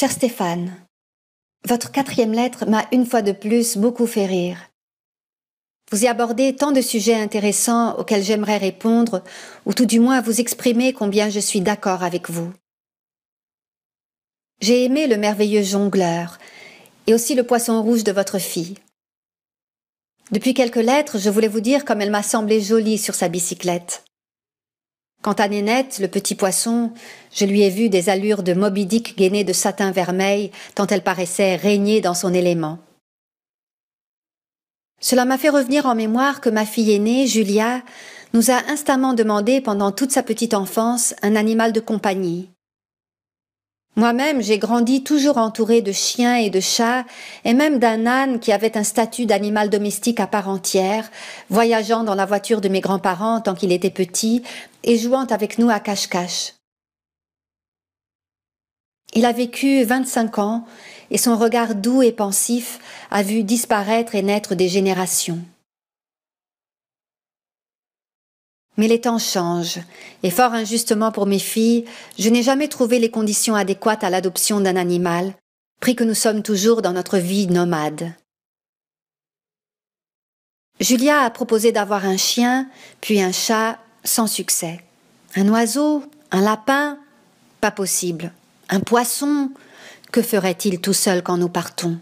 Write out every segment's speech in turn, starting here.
Cher Stéphane, votre quatrième lettre m'a une fois de plus beaucoup fait rire. Vous y abordez tant de sujets intéressants auxquels j'aimerais répondre, ou tout du moins vous exprimer combien je suis d'accord avec vous. J'ai aimé le merveilleux jongleur, et aussi le poisson rouge de votre fille. Depuis quelques lettres, je voulais vous dire comme elle m'a semblé jolie sur sa bicyclette. Quant à Nénette, le petit poisson, je lui ai vu des allures de Moby Dick gainées de satin vermeil, tant elle paraissait régner dans son élément. Cela m'a fait revenir en mémoire que ma fille aînée, Julia, nous a instamment demandé pendant toute sa petite enfance un animal de compagnie. Moi-même, j'ai grandi toujours entourée de chiens et de chats, et même d'un âne qui avait un statut d'animal domestique à part entière, voyageant dans la voiture de mes grands-parents tant qu'il était petit, et jouant avec nous à cache-cache. Il a vécu 25 ans, et son regard doux et pensif a vu disparaître et naître des générations. Mais les temps changent, et fort injustement pour mes filles, je n'ai jamais trouvé les conditions adéquates à l'adoption d'un animal, pris que nous sommes toujours dans notre vie nomade. Julia a proposé d'avoir un chien, puis un chat, sans succès. Un oiseau, un lapin, pas possible. Un poisson, que ferait-il tout seul quand nous partons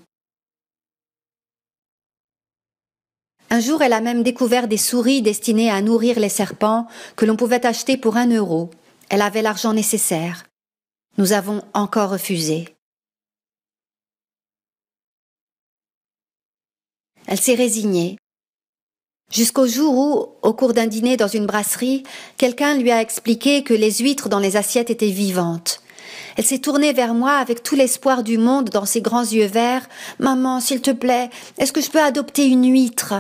Un jour, elle a même découvert des souris destinées à nourrir les serpents que l'on pouvait acheter pour un euro. Elle avait l'argent nécessaire. Nous avons encore refusé. Elle s'est résignée. Jusqu'au jour où, au cours d'un dîner dans une brasserie, quelqu'un lui a expliqué que les huîtres dans les assiettes étaient vivantes. Elle s'est tournée vers moi avec tout l'espoir du monde dans ses grands yeux verts. Maman, s'il te plaît, est-ce que je peux adopter une huître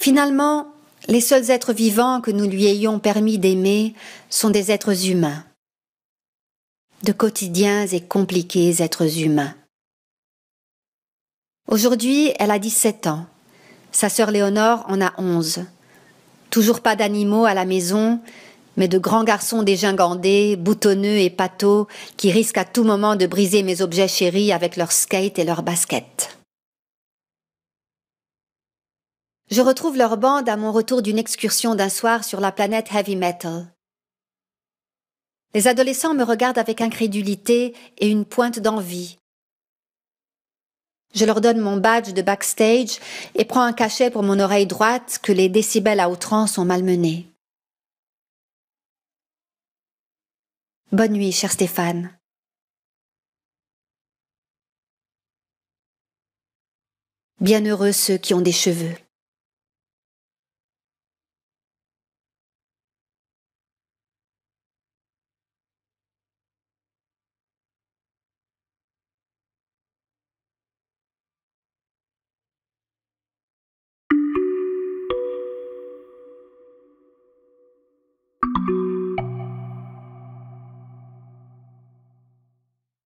Finalement, les seuls êtres vivants que nous lui ayons permis d'aimer sont des êtres humains, de quotidiens et compliqués êtres humains. Aujourd'hui, elle a 17 ans. Sa sœur Léonore en a 11. Toujours pas d'animaux à la maison, mais de grands garçons dégingandés, boutonneux et pâteaux qui risquent à tout moment de briser mes objets chéris avec leurs skates et leurs baskets. Je retrouve leur bande à mon retour d'une excursion d'un soir sur la planète heavy metal. Les adolescents me regardent avec incrédulité et une pointe d'envie. Je leur donne mon badge de backstage et prends un cachet pour mon oreille droite que les décibels à outrance ont malmené. Bonne nuit, cher Stéphane. Bienheureux ceux qui ont des cheveux.